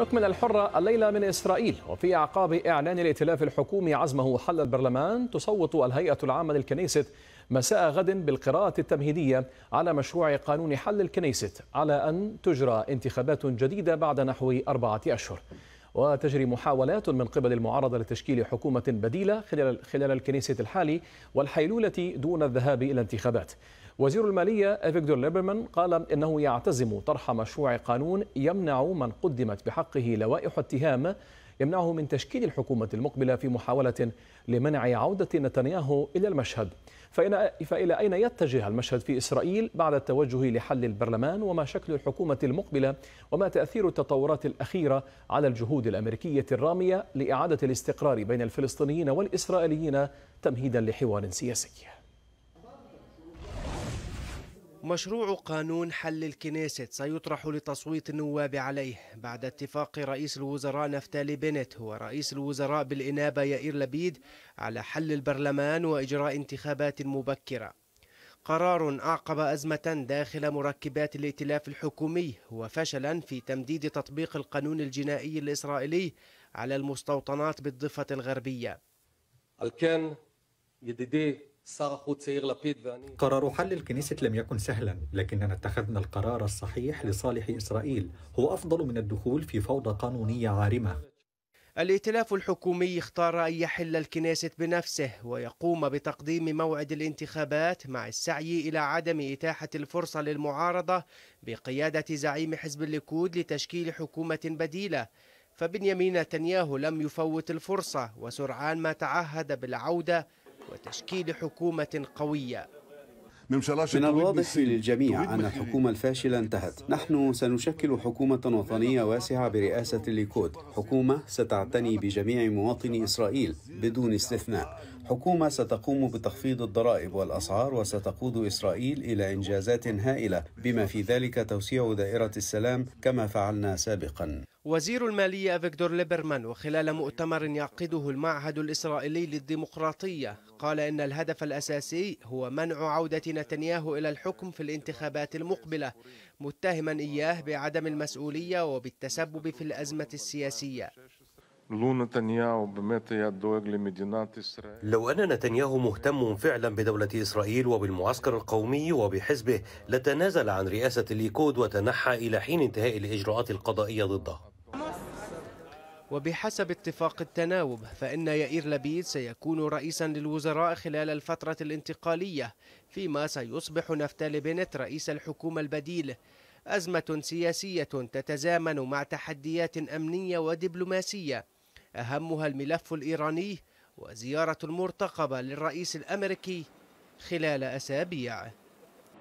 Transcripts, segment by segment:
نكمل الحرة الليلة من إسرائيل وفي أعقاب إعلان الائتلاف الحكومي عزمه حل البرلمان تصوت الهيئة العامة للكنيسة مساء غد بالقراءة التمهيدية على مشروع قانون حل الكنيسة على أن تجرى انتخابات جديدة بعد نحو أربعة أشهر وتجري محاولات من قبل المعارضة لتشكيل حكومة بديلة خلال, خلال الكنيسة الحالي والحيلولة دون الذهاب إلى انتخابات وزير المالية فيكتور ليبرمان قال إنه يعتزم طرح مشروع قانون يمنع من قدمت بحقه لوائح اتهام يمنعه من تشكيل الحكومة المقبلة في محاولة لمنع عودة نتنياهو إلى المشهد فإلى أين يتجه المشهد في إسرائيل بعد التوجه لحل البرلمان وما شكل الحكومة المقبلة وما تأثير التطورات الأخيرة على الجهود الأمريكية الرامية لإعادة الاستقرار بين الفلسطينيين والإسرائيليين تمهيدا لحوار سياسي مشروع قانون حل الكنيست سيطرح لتصويت النواب عليه بعد اتفاق رئيس الوزراء نفتالي بنت ورئيس الوزراء بالإنابة يائير لبيد على حل البرلمان وإجراء انتخابات مبكرة قرار أعقب أزمة داخل مركبات الائتلاف الحكومي وفشلا في تمديد تطبيق القانون الجنائي الإسرائيلي على المستوطنات بالضفة الغربية الكان يديدي قرار حل الكنيسة لم يكن سهلا لكننا اتخذنا القرار الصحيح لصالح إسرائيل هو أفضل من الدخول في فوضى قانونية عارمة الائتلاف الحكومي اختار أن يحل الكنيسة بنفسه ويقوم بتقديم موعد الانتخابات مع السعي إلى عدم إتاحة الفرصة للمعارضة بقيادة زعيم حزب الليكود لتشكيل حكومة بديلة فبنيامين نتنياهو لم يفوت الفرصة وسرعان ما تعهد بالعودة وتشكيل حكومة قوية من الواضح للجميع أن الحكومة الفاشلة انتهت نحن سنشكل حكومة وطنية واسعة برئاسة الليكود حكومة ستعتني بجميع مواطني إسرائيل بدون استثناء حكومة ستقوم بتخفيض الضرائب والأسعار وستقود إسرائيل إلى إنجازات هائلة بما في ذلك توسيع دائرة السلام كما فعلنا سابقا وزير المالية فيكتور ليبرمان وخلال مؤتمر يعقده المعهد الإسرائيلي للديمقراطية قال إن الهدف الأساسي هو منع عودة نتنياهو إلى الحكم في الانتخابات المقبلة متهما إياه بعدم المسؤولية وبالتسبب في الأزمة السياسية لو أن نتنياهو مهتم فعلا بدولة إسرائيل وبالمعسكر القومي وبحزبه لتنازل عن رئاسة الليكود وتنحى إلى حين انتهاء الإجراءات القضائية ضده وبحسب اتفاق التناوب فإن يائير لبيد سيكون رئيسا للوزراء خلال الفترة الانتقالية فيما سيصبح نفتالي بنت رئيس الحكومة البديل أزمة سياسية تتزامن مع تحديات أمنية ودبلوماسية أهمها الملف الإيراني وزيارة المرتقبة للرئيس الأمريكي خلال أسابيع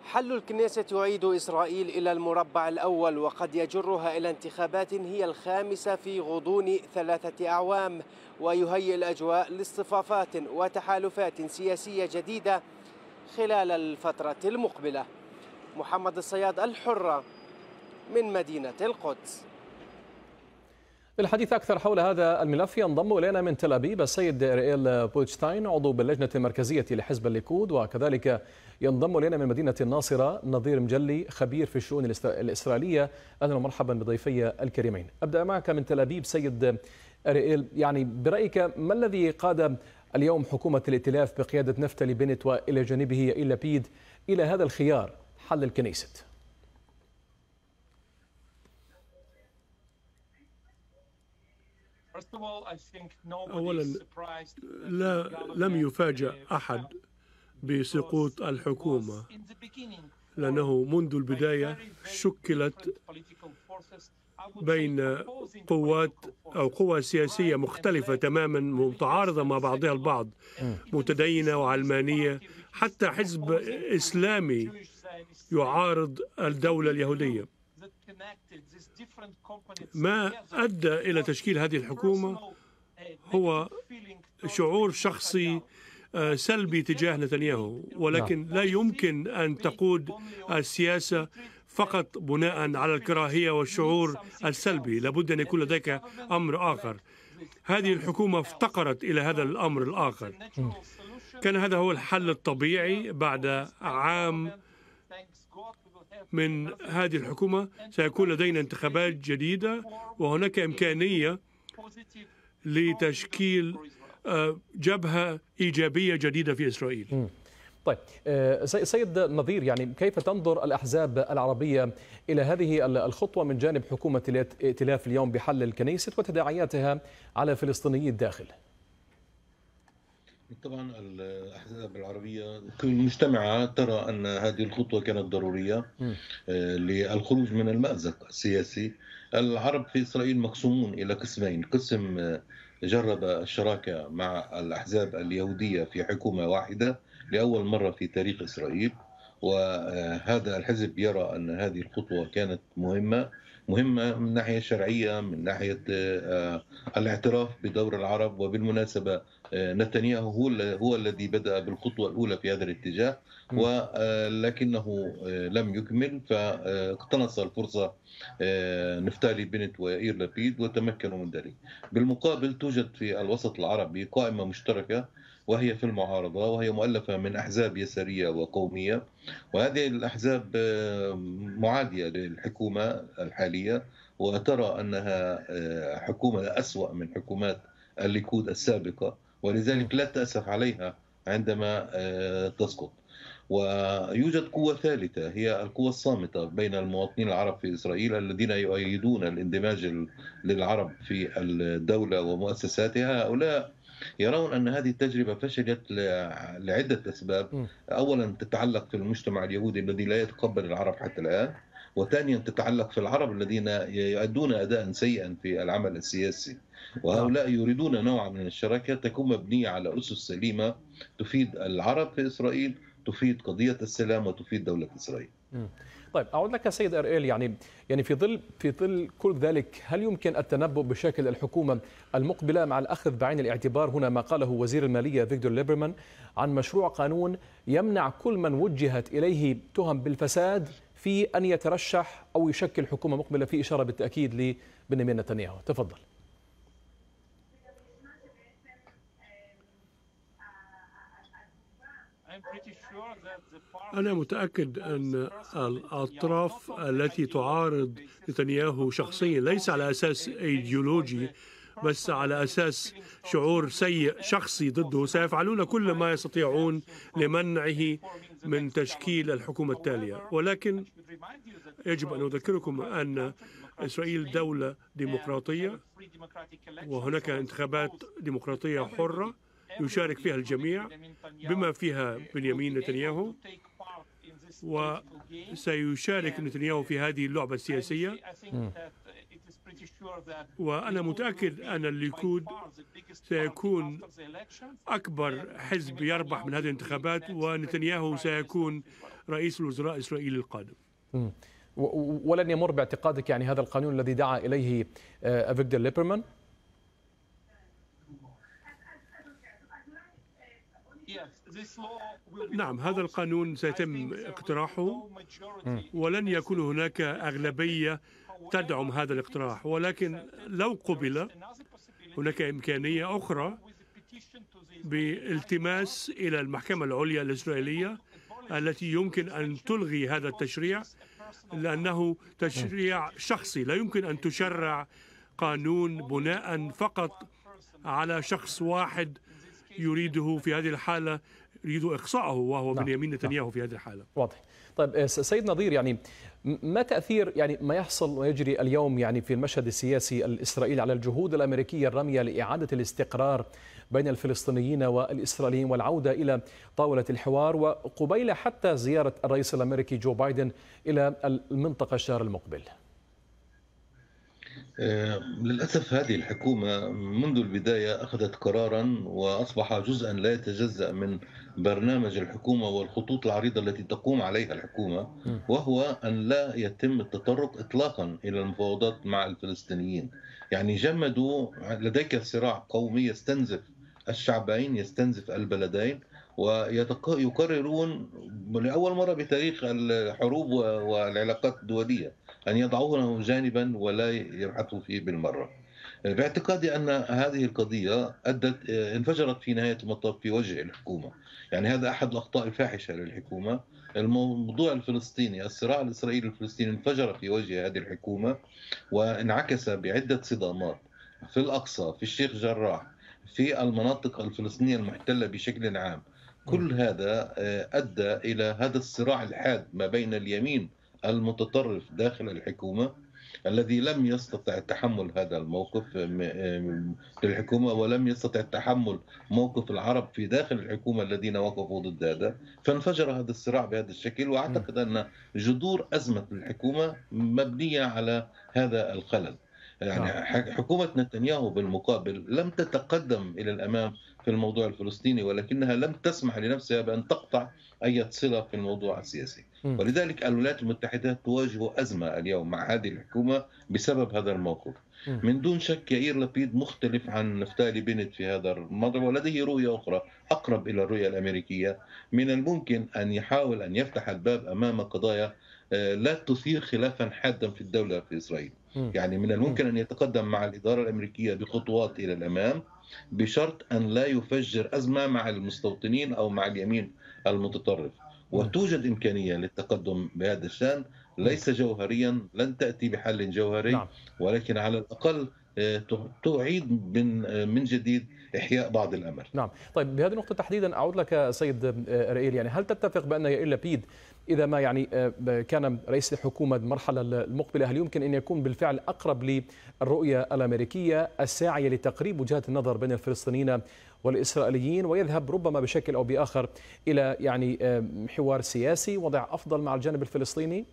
حل الكنيسة يعيد إسرائيل إلى المربع الأول وقد يجرها إلى انتخابات هي الخامسة في غضون ثلاثة أعوام ويهيئ الأجواء لاصطفافات وتحالفات سياسية جديدة خلال الفترة المقبلة محمد الصياد الحرة من مدينة القدس للحديث أكثر حول هذا الملف ينضم إلينا من تل أبيب السيد رئيل بوتشتاين عضو باللجنة المركزية لحزب الليكود وكذلك ينضم إلينا من مدينة الناصرة نظير مجلي خبير في الشؤون الإسرائيلية أهلا ومرحبا بضيفي الكريمين أبدأ معك من تل أبيب سيد رئيل يعني برأيك ما الذي قاد اليوم حكومة الائتلاف بقيادة نفتلي بنت وإلى جانبه إلى بيد إلى هذا الخيار حل الكنيست أولا لا لم يفاجأ uh, أحد بسقوط الحكومة لأنه منذ البداية شكلت بين قوات أو قوى سياسية مختلفة تماما متعارضة مع بعضها البعض متدينة وعلمانية حتى حزب إسلامي يعارض الدولة اليهودية ما أدى إلى تشكيل هذه الحكومة uh, هو شعور شخصي uh, سلبي تجاه نتنياهو ولكن لا يمكن أن تقود السياسة فقط بناء على الكراهية والشعور السلبي لابد أن يكون لديك أمر آخر هذه الحكومة افتقرت إلى هذا الأمر الآخر كان هذا هو الحل الطبيعي بعد عام من هذه الحكومة سيكون لدينا انتخابات جديدة وهناك إمكانية لتشكيل آه، جبهة إيجابية جديدة في إسرائيل طيب آه، سيد نظير يعني كيف تنظر الأحزاب العربية إلى هذه الخطوة من جانب حكومة ائتلاف اليوم بحل الكنيسة وتداعياتها على فلسطيني الداخل؟ طبعا الاحزاب العربيه مجتمعه ترى ان هذه الخطوه كانت ضروريه آه، للخروج من المازق السياسي العرب في اسرائيل مقسومون الى قسمين قسم آه، جرب الشراكه مع الاحزاب اليهوديه في حكومه واحده لاول مره في تاريخ اسرائيل وهذا آه، الحزب يرى ان هذه الخطوه كانت مهمه مهمه من ناحيه شرعيه من ناحيه آه، الاعتراف بدور العرب وبالمناسبه آه، نتنياهو هو هو الذي بدا بالخطوه الاولى في هذا الاتجاه ولكنه آه، لم يكمل فاقتنص الفرصه نفتالي بنت واير لبيد وتمكنوا من ذلك بالمقابل توجد في الوسط العربي قائمه مشتركه وهي في المعارضة وهي مؤلفة من أحزاب يسارية وقومية وهذه الأحزاب معادية للحكومة الحالية وترى أنها آه، حكومة أسوأ من حكومات الليكود السابقة ولذلك لا تأسف عليها عندما آه، تسقط ويوجد قوة ثالثة هي القوة الصامتة بين المواطنين العرب في إسرائيل الذين يؤيدون الاندماج للعرب في الدولة ومؤسساتها هؤلاء يرون أن هذه التجربة فشلت لعدة أسباب أولا تتعلق في المجتمع اليهودي الذي لا يتقبل العرب حتى الآن وثانيا تتعلق في العرب الذين يؤدون أداء سيئا في العمل السياسي وهؤلاء يريدون نوعا من الشراكة تكون مبنية على أسس سليمة تفيد العرب في إسرائيل تفيد قضية السلام وتفيد دولة إسرائيل طيب اعود لك سيد ارئيل يعني يعني في ظل في ظل كل ذلك هل يمكن التنبؤ بشكل الحكومه المقبله مع الاخذ بعين الاعتبار هنا ما قاله وزير الماليه فيكتور ليبرمان عن مشروع قانون يمنع كل من وجهت اليه تهم بالفساد في ان يترشح او يشكل حكومه مقبله في اشاره بالتاكيد لبنيامين نتنياهو تفضل I'm pretty sure. أنا متأكد أن الأطراف التي تعارض نتنياهو شخصيا ليس على أساس أيديولوجي بس على أساس شعور سيء شخصي ضده سيفعلون كل ما يستطيعون لمنعه من تشكيل الحكومة التالية ولكن يجب أن أذكركم أن إسرائيل دولة ديمقراطية وهناك انتخابات ديمقراطية حرة يشارك فيها الجميع بما فيها بنيامين نتنياهو وسيشارك نتنياهو في هذه اللعبة السياسية وأنا متأكد أن الليكود سيكون أكبر حزب يربح من هذه الانتخابات ونتنياهو سيكون رئيس الوزراء الإسرائيلي القادم ولن يمر باعتقادك يعني هذا القانون الذي دعا إليه آه، أفيغدور ليبرمان نعم هذا القانون سيتم اقتراحه ولن يكون هناك أغلبية تدعم هذا الاقتراح ولكن لو قبل هناك إمكانية أخرى بالتماس إلى المحكمة العليا الإسرائيلية التي يمكن أن تلغي هذا التشريع لأنه تشريع شخصي لا يمكن أن تشرع قانون بناء فقط على شخص واحد يريده في هذه الحالة يريدوا اقصائه وهو نعم. بنيامين نتنياهو نعم. في هذه الحاله واضح طيب آه، سيد نظير يعني ما تاثير يعني ما يحصل ويجري اليوم يعني في المشهد السياسي الاسرائيلي على الجهود الامريكيه الراميه لاعاده الاستقرار بين الفلسطينيين والاسرائيليين والعوده الى طاوله الحوار وقبيل حتى زياره الرئيس الامريكي جو بايدن الى المنطقه الشهر المقبل آه، للأسف هذه الحكومة منذ البداية أخذت قرارا وأصبح جزءا لا يتجزأ من برنامج الحكومة والخطوط العريضة التي تقوم عليها الحكومة وهو أن لا يتم التطرق إطلاقا إلى المفاوضات مع الفلسطينيين يعني جمدوا لديك صراع قومي يستنزف الشعبين يستنزف البلدين ويقررون لأول مرة بتاريخ الحروب والعلاقات الدولية أن يضعونه جانبا ولا يبحثوا فيه بالمرة باعتقادي أن هذه القضية أدت انفجرت في نهاية المطاف في وجه الحكومة يعني هذا أحد الأخطاء الفاحشة للحكومة الموضوع الفلسطيني الصراع الإسرائيلي الفلسطيني انفجر في وجه هذه الحكومة وانعكس بعدة صدامات في الأقصى في الشيخ جراح في المناطق الفلسطينية المحتلة بشكل عام كل هذا آه، أدى إلى هذا الصراع الحاد ما بين اليمين المتطرف داخل الحكومه الذي لم يستطع تحمل هذا الموقف للحكومه آه، آه، ولم يستطع تحمل موقف العرب في داخل الحكومه الذين وقفوا ضد هذا فانفجر هذا الصراع بهذا الشكل واعتقد ان جذور ازمه الحكومه مبنيه على هذا الخلل يعني نعم. حكومة نتنياهو بالمقابل لم تتقدم إلى الأمام في الموضوع الفلسطيني ولكنها لم تسمح لنفسها بأن تقطع أي صلة في الموضوع السياسي ولذلك الولايات المتحدة تواجه أزمة اليوم مع هذه الحكومة بسبب هذا الموقف من دون شك يائير لبيد مختلف عن نفتالي بنت في هذا الموضوع ولديه رؤية أخرى أقرب إلى الرؤية الأمريكية من الممكن أن يحاول أن يفتح الباب أمام قضايا آه، لا تثير خلافا حادا في الدولة في إسرائيل يعني من الممكن أن يتقدم مع الإدارة الأمريكية بخطوات إلى الأمام بشرط أن لا يفجر أزمة مع المستوطنين أو مع اليمين المتطرف وتوجد إمكانية للتقدم بهذا الشأن ليس جوهريا لن تأتي بحل جوهري نعم. ولكن على الأقل آه، تعيد من آه، من جديد احياء بعض الامل. نعم، طيب بهذه النقطه تحديدا اعود لك سيد آه، رئيل يعني هل تتفق بان يائيل لبيد اذا ما يعني كان رئيس الحكومه المرحله المقبله هل يمكن ان يكون بالفعل اقرب للرؤيه الامريكيه الساعيه لتقريب وجهات النظر بين الفلسطينيين والإسرائيليين ويذهب ربما بشكل أو بآخر إلى يعني آه، حوار سياسي وضع أفضل مع الجانب الفلسطيني؟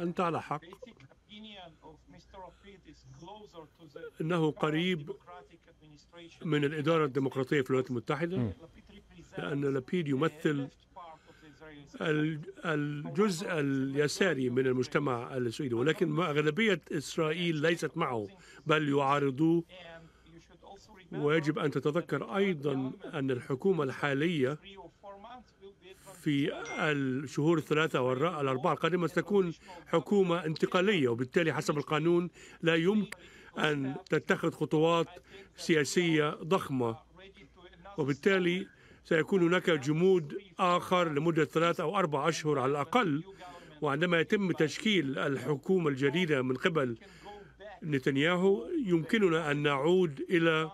أنت على حق إنه قريب من الإدارة الديمقراطية في الولايات المتحدة لأن لابيد يمثل الجزء اليساري من المجتمع السعودي ولكن أغلبية إسرائيل ليست معه بل يعارضوه ويجب أن تتذكر أيضا أن الحكومة الحالية في الشهور الثلاثة والأربعة القادمة ستكون حكومة انتقالية وبالتالي حسب القانون لا يمكن أن تتخذ خطوات سياسية ضخمة وبالتالي سيكون هناك جمود آخر لمدة ثلاثة أو أربع أشهر على الأقل وعندما يتم تشكيل الحكومة الجديدة من قبل نتنياهو يمكننا أن نعود إلى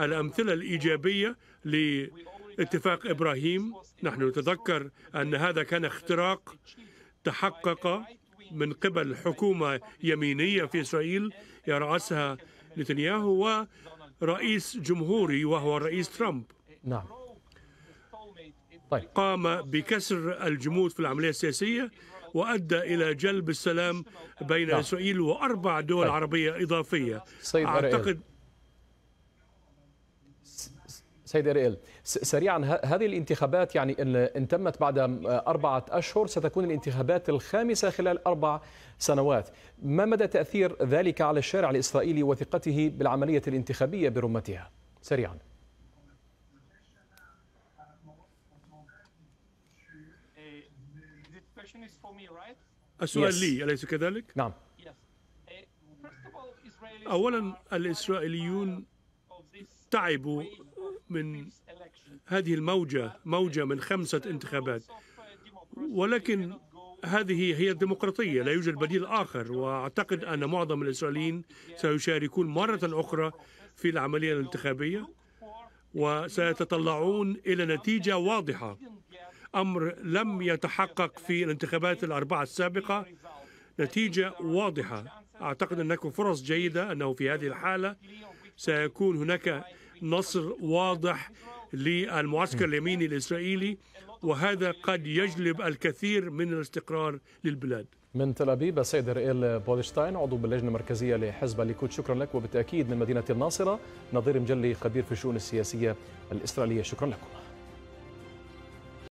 الأمثلة الإيجابية لاتفاق إبراهيم نحن نتذكر أن هذا كان اختراق تحقق من قبل حكومة يمينية في إسرائيل يرأسها نتنياهو ورئيس جمهوري وهو الرئيس ترامب نعم طيب. قام بكسر الجمود في العملية السياسية وأدى إلى جلب السلام بين نعم. إسرائيل وأربع دول طيب. عربية إضافية سيد أعتقد سيد اريل سريعا هذه الانتخابات يعني ان ان تمت بعد اربعه اشهر ستكون الانتخابات الخامسه خلال اربع سنوات، ما مدى تاثير ذلك على الشارع الاسرائيلي وثقته بالعمليه الانتخابيه برمتها؟ سريعا. السؤال لي أليس كذلك؟ نعم أولا الإسرائيليون تعبوا من هذه الموجة موجة من خمسة انتخابات ولكن هذه هي الديمقراطية لا يوجد بديل آخر وأعتقد أن معظم الإسرائيليين سيشاركون مرة أخرى في العملية الانتخابية وسيتطلعون إلى نتيجة واضحة أمر لم يتحقق في الانتخابات الأربعة السابقة نتيجة واضحة أعتقد هناك فرص جيدة أنه في هذه الحالة سيكون هناك نصر واضح للمعسكر اليميني الإسرائيلي وهذا قد يجلب الكثير من الاستقرار للبلاد من تل أبيب السيد رئيل بولشتاين عضو باللجنة المركزية لحزب الليكود شكرا لك وبالتأكيد من مدينة الناصرة نظير مجلي خبير في الشؤون السياسية الإسرائيلية شكرا لكم